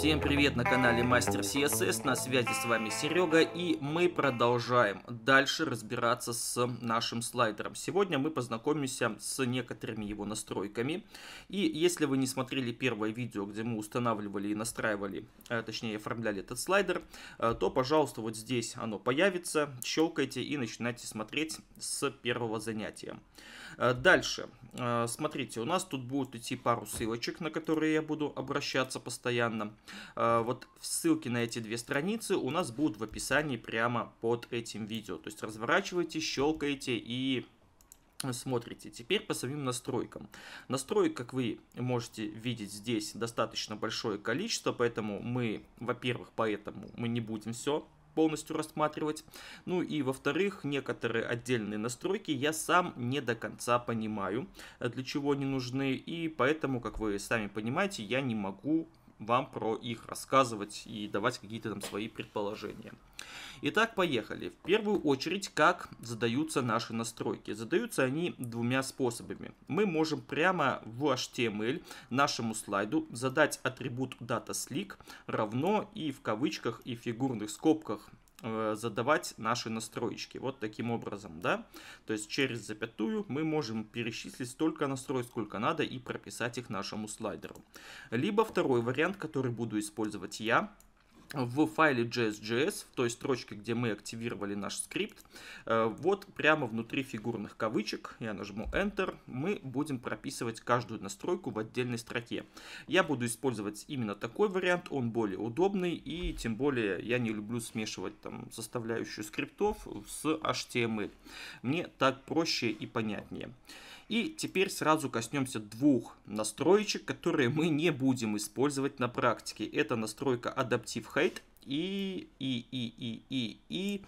Всем привет на канале Мастер CSS, на связи с вами Серега и мы продолжаем дальше разбираться с нашим слайдером. Сегодня мы познакомимся с некоторыми его настройками и если вы не смотрели первое видео, где мы устанавливали и настраивали, э, точнее оформляли этот слайдер, э, то пожалуйста вот здесь оно появится, щелкайте и начинайте смотреть с первого занятия. Э, дальше. Э, смотрите, у нас тут будут идти пару ссылочек, на которые я буду обращаться постоянно. Э, вот ссылки на эти две страницы у нас будут в описании прямо под этим видео. То есть разворачивайте, щелкайте и смотрите. Теперь по самим настройкам. Настроек, как вы можете видеть здесь, достаточно большое количество, поэтому мы, во-первых, поэтому мы не будем все полностью рассматривать. Ну и во-вторых, некоторые отдельные настройки я сам не до конца понимаю, э, для чего они нужны. И поэтому, как вы сами понимаете, я не могу вам про их рассказывать и давать какие-то там свои предположения. Итак, поехали. В первую очередь, как задаются наши настройки. Задаются они двумя способами. Мы можем прямо в HTML нашему слайду задать атрибут DataSlick равно и в кавычках и в фигурных скобках Э, задавать наши настройки. Вот таким образом, да. То есть через запятую мы можем перечислить столько настроек, сколько надо и прописать их нашему слайдеру. Либо второй вариант, который буду использовать я, в файле JSJS, в той строчке, где мы активировали наш скрипт, э, вот прямо внутри фигурных кавычек, я нажму Enter, мы будем прописывать каждую настройку в отдельной строке. Я буду использовать именно такой вариант, он более удобный, и тем более я не люблю смешивать там составляющую скриптов с HTML. Мне так проще и понятнее. И теперь сразу коснемся двух настроечек, которые мы не будем использовать на практике. Это настройка Adaptive Height и, и, и, и, и, и...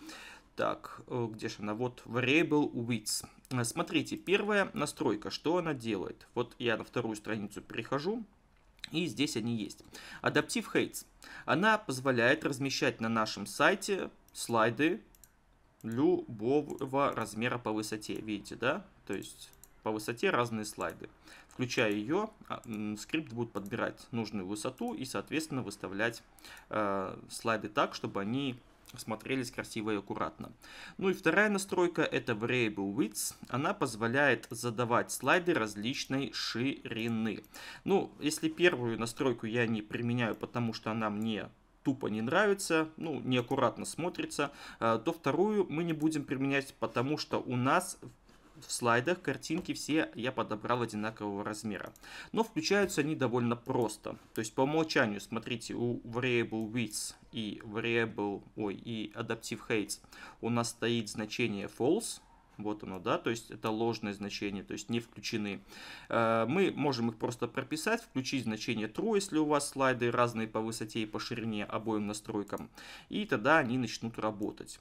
Так, э, где же она? Вот Variable Width. Э, смотрите, первая настройка, что она делает? Вот я на вторую страницу перехожу, и здесь они есть. Adaptive Heights. Она позволяет размещать на нашем сайте слайды любого размера по высоте. Видите, да? То есть по высоте разные слайды. Включая ее, а, скрипт будет подбирать нужную высоту и, соответственно, выставлять э, слайды так, чтобы они смотрелись красиво и аккуратно. Ну и вторая настройка это Variable Width. Она позволяет задавать слайды различной ширины. Ну, если первую настройку я не применяю, потому что она мне тупо не нравится, ну, неаккуратно смотрится, э, то вторую мы не будем применять, потому что у нас в слайдах картинки все я подобрал одинакового размера. Но включаются они довольно просто. То есть по умолчанию, смотрите, у variable width и variable, ой, и adaptive height у нас стоит значение false, вот оно, да, то есть это ложное значение, то есть не включены. Э, мы можем их просто прописать, включить значение true, если у вас слайды разные по высоте и по ширине обоим настройкам, и тогда они начнут работать.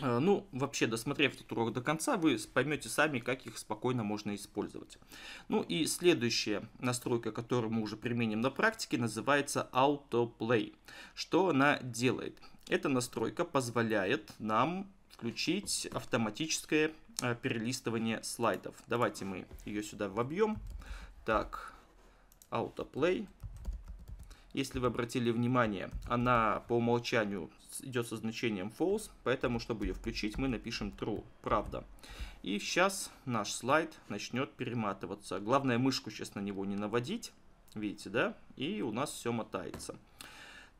Э, ну, вообще, досмотрев этот урок до конца, вы поймете сами, как их спокойно можно использовать. Ну и следующая настройка, которую мы уже применим на практике, называется Autoplay. Что она делает? Эта настройка позволяет нам включить автоматическое э, перелистывание слайдов. Давайте мы ее сюда вобьем. Так, Autoplay. Если вы обратили внимание, она по умолчанию идет со значением false, поэтому, чтобы ее включить, мы напишем true, правда. И сейчас наш слайд начнет перематываться. Главное мышку сейчас на него не наводить, видите, да? И у нас все мотается.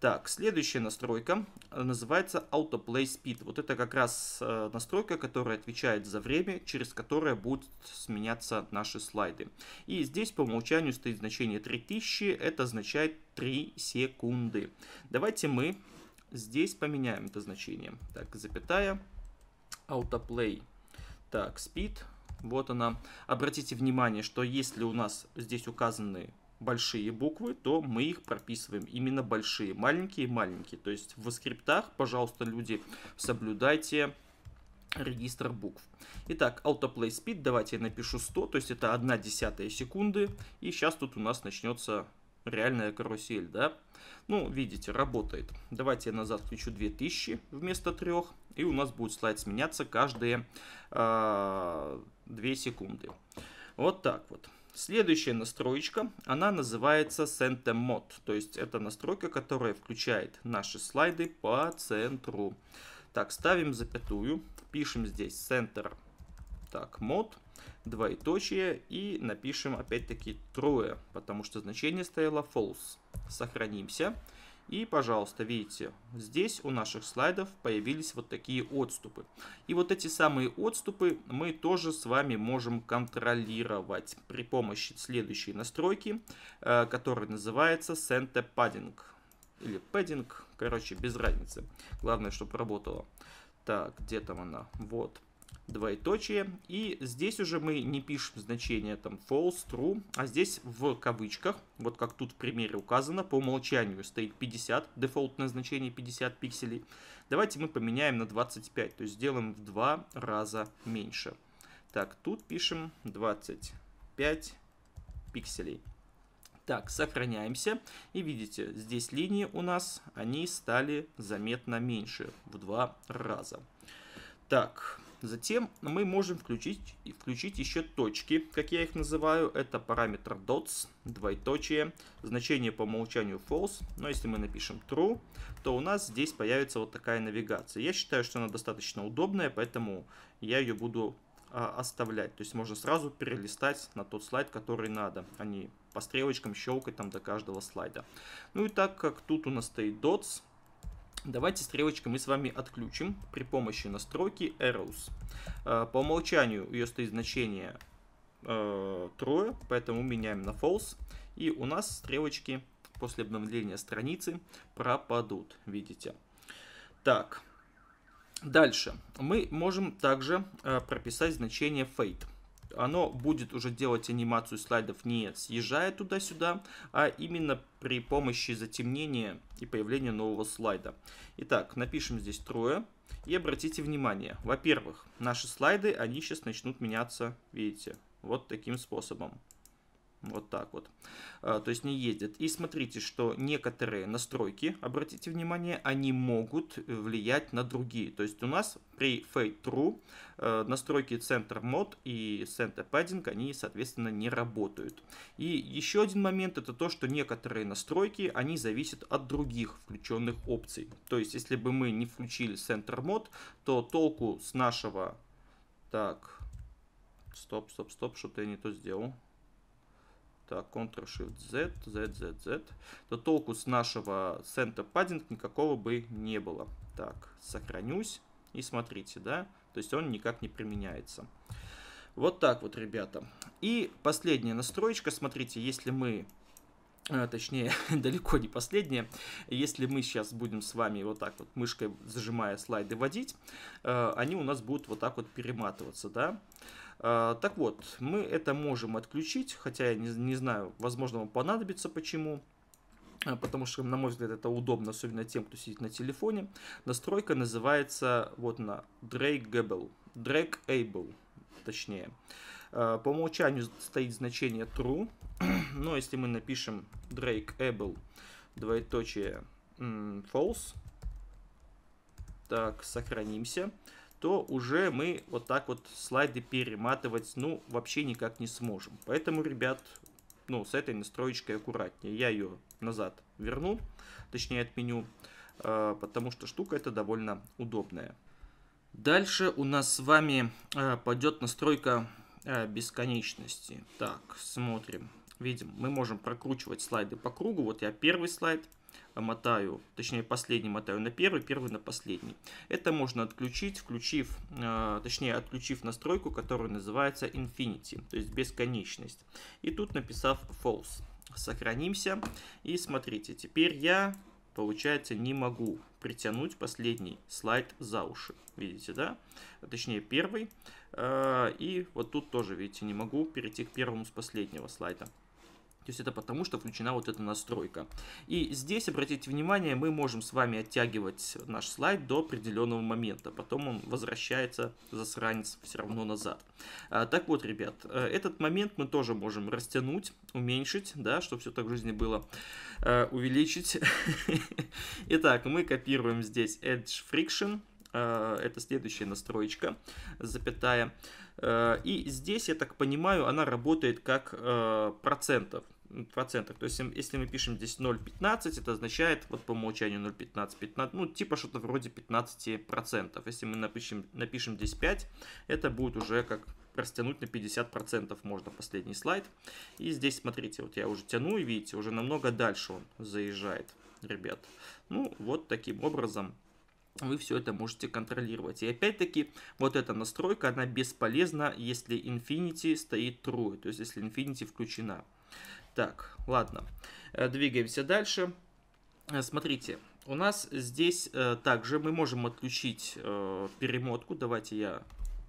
Так, следующая настройка э, называется autoplay Speed. Вот это как раз э, настройка, которая отвечает за время, через которое будут сменяться наши слайды. И здесь по умолчанию стоит значение 3000, это означает 3 секунды. Давайте мы здесь поменяем это значение. Так, запятая, autoplay, так, speed, вот она. Обратите внимание, что если у нас здесь указаны большие буквы, то мы их прописываем. Именно большие, маленькие, маленькие. То есть в скриптах, пожалуйста, люди, соблюдайте регистр букв. Итак, autoplay speed, давайте я напишу 100, то есть это 1 десятая секунды. И сейчас тут у нас начнется реальная карусель, да? Ну, видите, работает. Давайте я назад включу 2000 вместо 3. И у нас будет слайд сменяться каждые э, а, 2 секунды. Вот так вот. Следующая настройка, она называется Center Mode. То есть это настройка, которая включает наши слайды по центру. Так, ставим запятую, пишем здесь Center так, мод двоеточие и напишем опять-таки true, потому что значение стояло false. Сохранимся. И, пожалуйста, видите, здесь у наших слайдов появились вот такие отступы. И вот эти самые отступы мы тоже с вами можем контролировать при помощи следующей настройки, э, которая называется Center Padding. Или Padding, короче, без разницы. Главное, чтобы работало. Так, где там она? Вот двоеточие. И здесь уже мы не пишем значение там false, true, а здесь в кавычках, вот как тут в примере указано, по умолчанию стоит 50, дефолтное значение 50 пикселей. Давайте мы поменяем на 25, то есть сделаем в два раза меньше. Так, тут пишем 25 пикселей. Так, сохраняемся. И видите, здесь линии у нас, они стали заметно меньше в два раза. Так, Затем мы можем включить, включить еще точки, как я их называю. Это параметр dots, двоеточие, значение по умолчанию false. Но если мы напишем true, то у нас здесь появится вот такая навигация. Я считаю, что она достаточно удобная, поэтому я ее буду а, оставлять. То есть можно сразу перелистать на тот слайд, который надо, а не по стрелочкам щелкать там до каждого слайда. Ну и так как тут у нас стоит dots, Давайте стрелочку мы с вами отключим при помощи настройки Arrows. Э, по умолчанию ее стоит значение э, трое, поэтому меняем на false. И у нас стрелочки после обновления страницы пропадут, видите. Так, дальше мы можем также э, прописать значение fade оно будет уже делать анимацию слайдов не съезжая туда-сюда, а именно при помощи затемнения и появления нового слайда. Итак, напишем здесь трое. И обратите внимание, во-первых, наши слайды, они сейчас начнут меняться, видите, вот таким способом. Вот так вот. А, то есть не ездят. И смотрите, что некоторые настройки, обратите внимание, они могут влиять на другие. То есть у нас при Fade True э, настройки center mod и center padding они, соответственно, не работают. И еще один момент, это то, что некоторые настройки, они зависят от других включенных опций. То есть если бы мы не включили center mod то толку с нашего... Так, стоп, стоп, стоп, что-то я не то сделал так, Ctrl-Shift-Z, Z, Z, Z, то толку с нашего Center Padding никакого бы не было. Так, сохранюсь и смотрите, да, то есть он никак не применяется. Вот так вот, ребята. И последняя настроечка, смотрите, если мы а, точнее, далеко не последнее. Если мы сейчас будем с вами вот так вот мышкой зажимая слайды водить, а, они у нас будут вот так вот перематываться, да. А, так вот, мы это можем отключить, хотя я не, не знаю, возможно вам понадобится почему. А, потому что, на мой взгляд, это удобно, особенно тем, кто сидит на телефоне. Настройка называется, вот на Drake она, Drake Able, точнее. А, по умолчанию стоит значение true. Но если мы напишем Drake Able двоеточие false, так, сохранимся то уже мы вот так вот слайды перематывать, ну, вообще никак не сможем. Поэтому, ребят, ну, с этой настроечкой аккуратнее. Я ее назад верну, точнее отменю, э, потому что штука это довольно удобная. Дальше у нас с вами э, пойдет настройка э, бесконечности. Так, смотрим. Видим, мы можем прокручивать слайды по кругу. Вот я первый слайд мотаю, точнее последний мотаю на первый, первый на последний. Это можно отключить, включив, э, точнее отключив настройку, которая называется Infinity, то есть бесконечность. И тут написав false. Сохранимся и смотрите, теперь я, получается, не могу притянуть последний слайд за уши. Видите, да? Точнее, первый. Э, и вот тут тоже, видите, не могу перейти к первому с последнего слайда. То есть это потому, что включена вот эта настройка. И здесь, обратите внимание, мы можем с вами оттягивать наш слайд до определенного момента. Потом он возвращается, засранец, все равно назад. А, так вот, ребят, э, этот момент мы тоже можем растянуть, уменьшить, да, чтобы все так в жизни было, а, увеличить. Итак, мы копируем здесь Edge Friction Э, это следующая настроечка, запятая. Э, и здесь, я так понимаю, она работает как э, процентов процентов То есть, если мы пишем здесь 0,15, это означает вот по умолчанию 0,15, 15, ну, типа что-то вроде 15 процентов. Если мы напишем, напишем здесь 5, это будет уже как растянуть на 50 процентов можно последний слайд. И здесь, смотрите, вот я уже тяну, и видите, уже намного дальше он заезжает, ребят. Ну, вот таким образом вы все это можете контролировать. И опять-таки, вот эта настройка, она бесполезна, если Infinity стоит true, то есть если Infinity включена. Так, ладно, э, двигаемся дальше. Э, смотрите, у нас здесь э, также мы можем отключить э, перемотку. Давайте я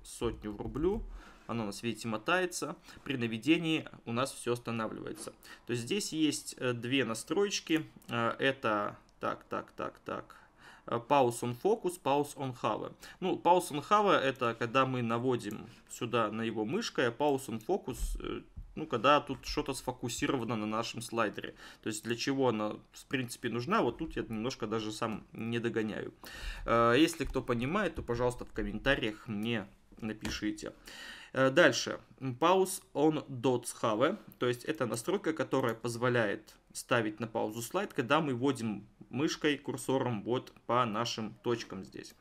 сотню врублю. Оно у нас, видите, мотается. При наведении у нас все останавливается. То есть здесь есть э, две настройки Э, это... Так, так, так, так. Э, pause on focus, pause on hover. Ну, pause on hover это когда мы наводим сюда на его мышкой, а pause on focus э, ну, когда тут что-то сфокусировано на нашем слайдере. То есть для чего она, в принципе, нужна, вот тут я немножко даже сам не догоняю. Э, если кто понимает, то, пожалуйста, в комментариях мне напишите. Дальше. Pause on dots have. То есть это настройка, которая позволяет ставить на паузу слайд, когда мы вводим мышкой, курсором вот по нашим точкам здесь.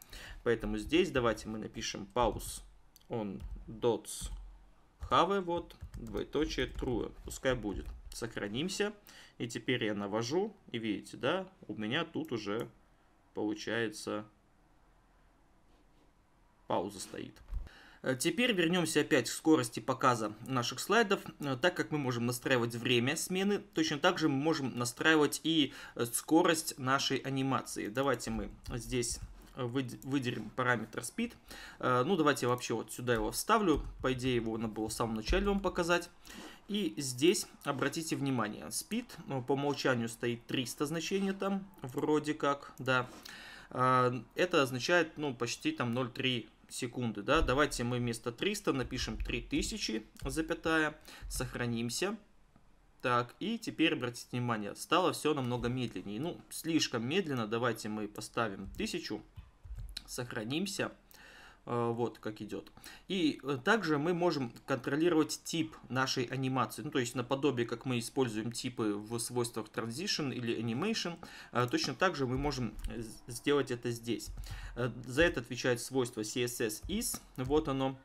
Поэтому здесь давайте мы напишем pause on dots have, вот, двоеточие true, пускай будет. Сохранимся, и теперь я навожу, и видите, да, у меня тут уже получается пауза стоит. Э, теперь вернемся опять к скорости показа наших слайдов, э, так как мы можем настраивать время смены, точно так же мы можем настраивать и э, скорость нашей анимации. Давайте мы здесь выделим параметр speed. Ну, давайте я вообще вот сюда его вставлю. По идее, его надо было в самом начале вам показать. И здесь обратите внимание, speed по умолчанию стоит 300 значение там, вроде как, да. Это означает, ну, почти там 0,3 секунды, да, давайте мы вместо 300 напишем 3000, запятая, сохранимся. Так, и теперь обратите внимание, стало все намного медленнее. Ну, слишком медленно, давайте мы поставим 1000, сохранимся. Э, вот как идет. И э, также мы можем контролировать тип нашей анимации, ну то есть наподобие, как мы используем типы в свойствах Transition или Animation, э, точно так же мы можем сделать это здесь. За это отвечает свойство CSS is, вот оно,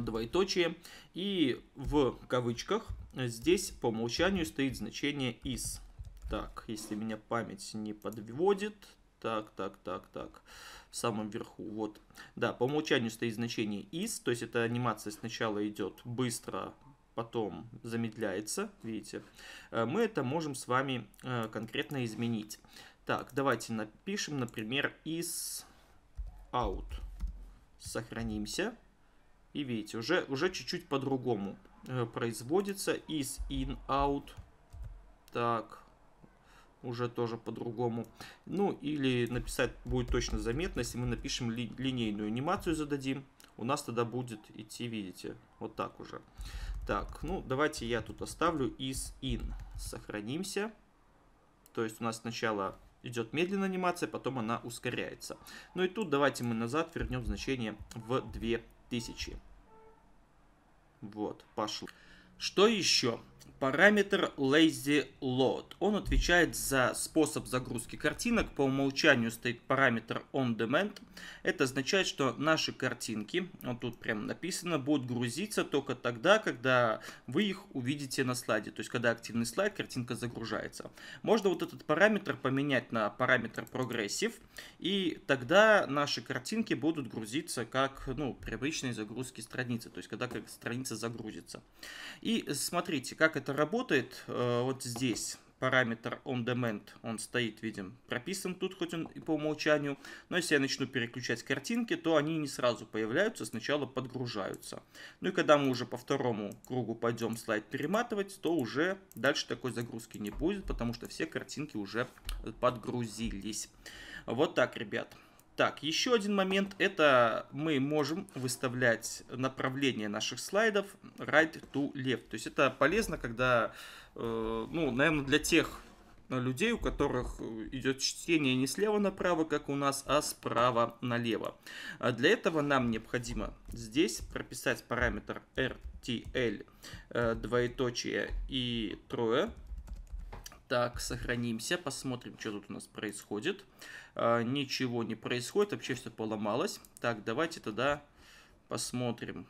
двоеточие, и в кавычках здесь по умолчанию стоит значение is. Так, если меня память не подводит, так, так, так, так. В самом верху, вот. Да, по умолчанию стоит значение is, то есть эта анимация сначала идет быстро, потом замедляется, видите. Э, мы это можем с вами э, конкретно изменить. Так, давайте напишем, например, is out. Сохранимся. И видите, уже уже чуть-чуть по-другому э, производится is in out. Так, уже тоже по-другому. Ну, или написать будет точно заметно, если мы напишем ли, линейную анимацию зададим, у нас тогда будет идти, видите, вот так уже. Так, ну, давайте я тут оставлю is in. Сохранимся. То есть у нас сначала идет медленная анимация, потом она ускоряется. Ну и тут давайте мы назад вернем значение в 2000. Вот, пошло. Что еще? параметр lazy load. Он отвечает за способ загрузки картинок. По умолчанию стоит параметр on demand. Это означает, что наши картинки, вот тут прямо написано, будут грузиться только тогда, когда вы их увидите на слайде. То есть, когда активный слайд, картинка загружается. Можно вот этот параметр поменять на параметр progressive, и тогда наши картинки будут грузиться как ну, при обычной загрузке страницы. То есть, когда как страница загрузится. И смотрите, как как это работает, э, вот здесь параметр on-demand, он стоит, видим, прописан тут, хоть он и по умолчанию. Но если я начну переключать картинки, то они не сразу появляются, сначала подгружаются. Ну и когда мы уже по второму кругу пойдем слайд перематывать, то уже дальше такой загрузки не будет, потому что все картинки уже подгрузились. Вот так, ребят. Так, еще один момент. Это мы можем выставлять направление наших слайдов right to left. То есть это полезно, когда, э, ну, наверное, для тех людей, у которых идет чтение не слева направо, как у нас, а справа налево. А для этого нам необходимо здесь прописать параметр rtl э, двоеточие и трое так, сохранимся, посмотрим, что тут у нас происходит. А, ничего не происходит, вообще все поломалось. Так, давайте тогда посмотрим.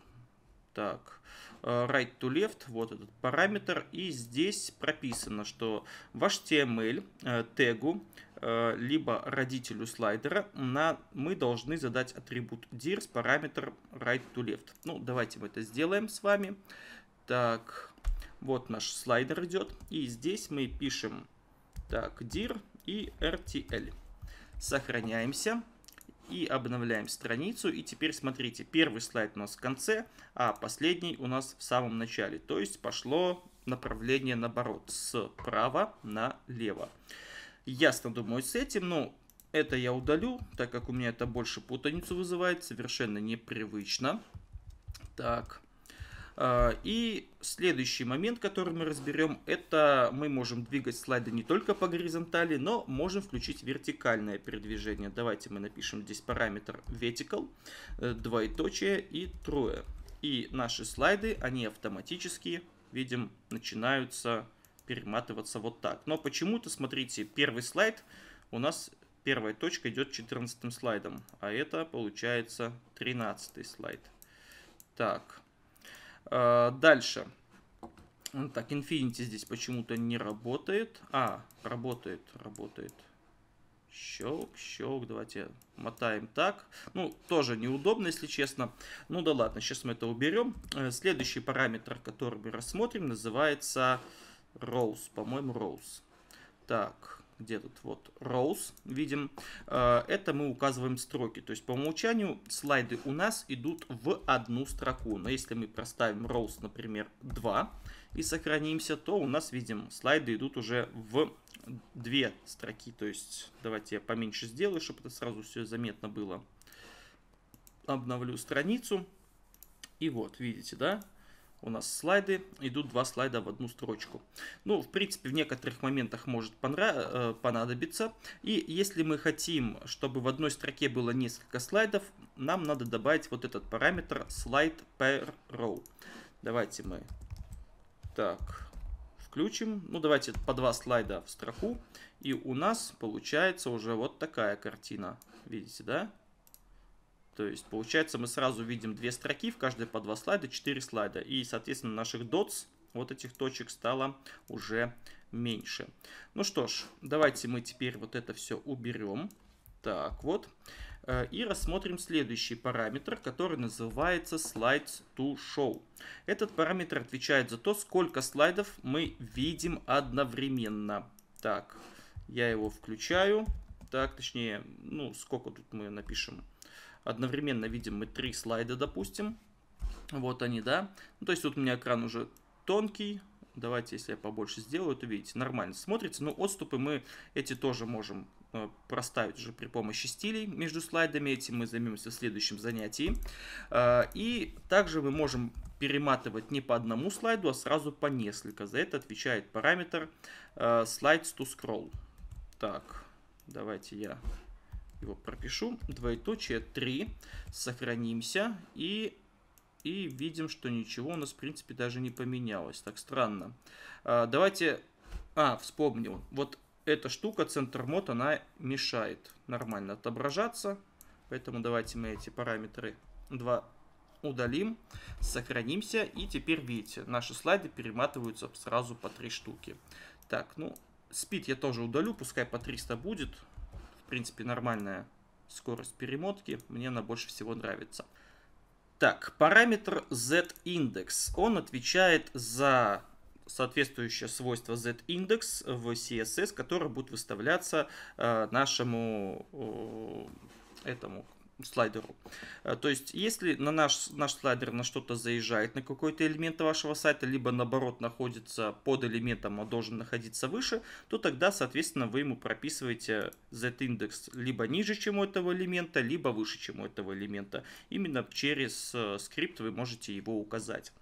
Так, а, right to left, вот этот параметр. И здесь прописано, что ваш HTML э, тегу, э, либо родителю слайдера, на, мы должны задать атрибут dirs параметр right to left. Ну, давайте мы это сделаем с вами. Так, вот наш слайдер идет. И здесь мы пишем так, dir и rtl. Сохраняемся и обновляем страницу. И теперь смотрите, первый слайд у нас в конце, а последний у нас в самом начале. То есть пошло направление наоборот, справа налево. Ясно, думаю, с этим, но это я удалю, так как у меня это больше путаницу вызывает, совершенно непривычно. Так, а, и следующий момент, который мы разберем, это мы можем двигать слайды не только по горизонтали, но можем включить вертикальное передвижение. Давайте мы напишем здесь параметр vertical, э, двоеточие и true. И наши слайды, они автоматически, видим, начинаются перематываться вот так. Но почему-то, смотрите, первый слайд у нас первая точка идет 14 слайдом, а это получается 13 слайд. Так, а, дальше. Ну так, Infinity здесь почему-то не работает. А, работает, работает. Щелк, щелк, давайте мотаем так. Ну, тоже неудобно, если честно. Ну да ладно, сейчас мы это уберем. Э, следующий параметр, который мы рассмотрим, называется Rose. По-моему, Rose. Так, где тут вот rows, видим, э, это мы указываем строки. То есть по умолчанию слайды у нас идут в одну строку. Но если мы проставим rows, например, 2 и сохранимся, то у нас, видим, слайды идут уже в две строки. То есть давайте я поменьше сделаю, чтобы это сразу все заметно было. Обновлю страницу. И вот, видите, да, у нас слайды, идут два слайда в одну строчку. Ну, в принципе, в некоторых моментах может э, понадобиться. И если мы хотим, чтобы в одной строке было несколько слайдов, нам надо добавить вот этот параметр slide per row. Давайте мы так включим. Ну, давайте по два слайда в строку. И у нас получается уже вот такая картина. Видите, да? То есть, получается, мы сразу видим две строки, в каждой по два слайда, четыре слайда. И, соответственно, наших dots, вот этих точек, стало уже меньше. Ну что ж, давайте мы теперь вот это все уберем. Так, вот. Э, и рассмотрим следующий параметр, который называется Slides to Show. Этот параметр отвечает за то, сколько слайдов мы видим одновременно. Так, я его включаю. Так, точнее, ну, сколько тут мы напишем? Одновременно видим мы три слайда, допустим. Вот они, да. Ну, то есть тут у меня экран уже тонкий. Давайте, если я побольше сделаю, то видите, нормально смотрится. Но отступы мы эти тоже можем э, проставить уже при помощи стилей между слайдами. Этим мы займемся в следующем занятии. Э, и также мы можем перематывать не по одному слайду, а сразу по несколько. За это отвечает параметр э, slides to scroll. Так, давайте я его пропишу, двоеточие 3, сохранимся и, и видим, что ничего у нас, в принципе, даже не поменялось. Так странно. А, давайте... А, вспомнил. Вот эта штука, центр мод, она мешает нормально отображаться. Поэтому давайте мы эти параметры 2 удалим, сохранимся. И теперь, видите, наши слайды перематываются сразу по 3 штуки. Так, ну, спид я тоже удалю, пускай по 300 будет принципе, нормальная скорость перемотки. Мне она больше всего нравится. Так, параметр z index Он отвечает за соответствующее свойство z index в CSS, которое будет выставляться э, нашему э, этому слайдеру. Э, то есть, если на наш, наш слайдер на что-то заезжает, на какой-то элемент вашего сайта, либо наоборот находится под элементом, а должен находиться выше, то тогда, соответственно, вы ему прописываете z-индекс либо ниже, чем у этого элемента, либо выше, чем у этого элемента. Именно через э, скрипт вы можете его указать.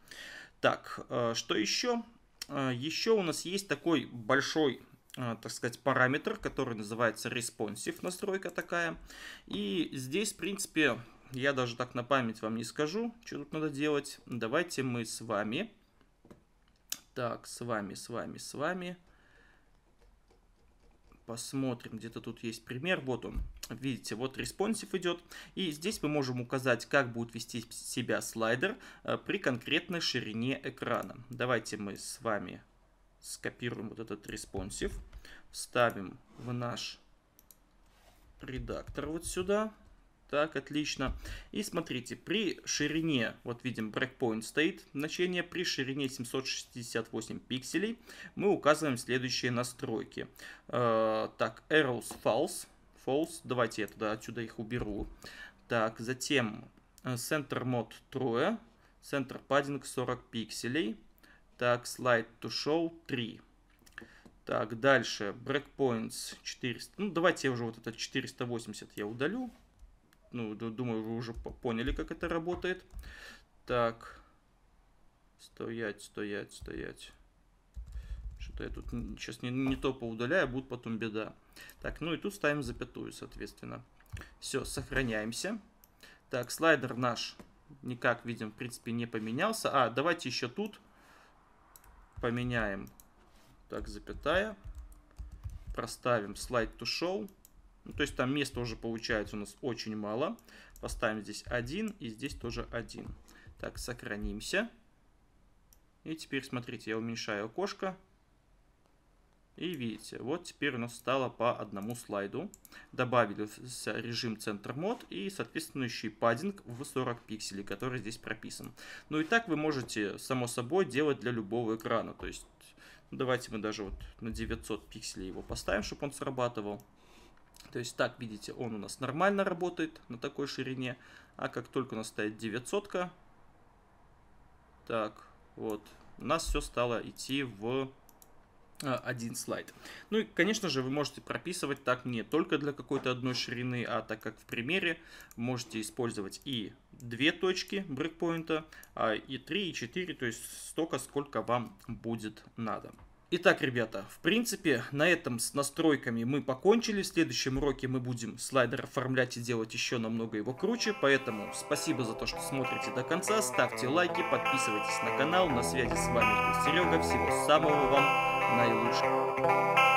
Так, э, что еще? Еще у нас есть такой большой а, так сказать, параметр, который называется responsive настройка такая. И здесь, в принципе, я даже так на память вам не скажу, что тут надо делать. Давайте мы с вами, так, с вами, с вами, с вами, посмотрим, где-то тут есть пример, вот он. Видите, вот responsive идет, и здесь мы можем указать, как будет вести себя слайдер а, при конкретной ширине экрана. Давайте мы с вами скопируем вот этот респонсив, вставим в наш редактор вот сюда. Так, отлично. И смотрите, при ширине, вот видим, breakpoint стоит, значение при ширине 768 пикселей, мы указываем следующие настройки. Э, так, arrows false, false, давайте я туда отсюда их уберу. Так, затем э, center mode true, center padding 40 пикселей, так, слайд to show 3. Так, дальше. Breakpoints 400. Ну, давайте я уже вот это 480 я удалю. Ну, думаю, вы уже поняли, как это работает. Так. Стоять, стоять, стоять. Что-то я тут сейчас не, не то поудаляю, будет потом беда. Так, ну и тут ставим запятую, соответственно. Все, сохраняемся. Так, слайдер наш никак, видим, в принципе, не поменялся. А, давайте еще тут поменяем так, запятая, проставим slide to show, ну, то есть там места уже получается у нас очень мало, поставим здесь один и здесь тоже один, Так, сохранимся. И теперь, смотрите, я уменьшаю окошко. И видите, вот теперь у нас стало по одному слайду. Добавился режим центр мод и соответствующий паддинг в 40 пикселей, который здесь прописан. Ну и так вы можете, само собой, делать для любого экрана. То есть, ну, давайте мы даже вот на 900 пикселей его поставим, чтобы он срабатывал. То есть так, видите, он у нас нормально работает на такой ширине. А как только у нас стоит 900, так, вот, у нас все стало идти в а, один слайд. Ну и, конечно же, вы можете прописывать так не только для какой-то одной ширины, а так как в примере можете использовать и две точки брейкпоинта, а, и 3, и 4, то есть столько, сколько вам будет надо. Итак, ребята, в принципе, на этом с настройками мы покончили. В следующем уроке мы будем слайдер оформлять и делать еще намного его круче. Поэтому спасибо за то, что смотрите до конца. Ставьте лайки, подписывайтесь на канал. На связи с вами был Серега. Всего самого вам наилучшим.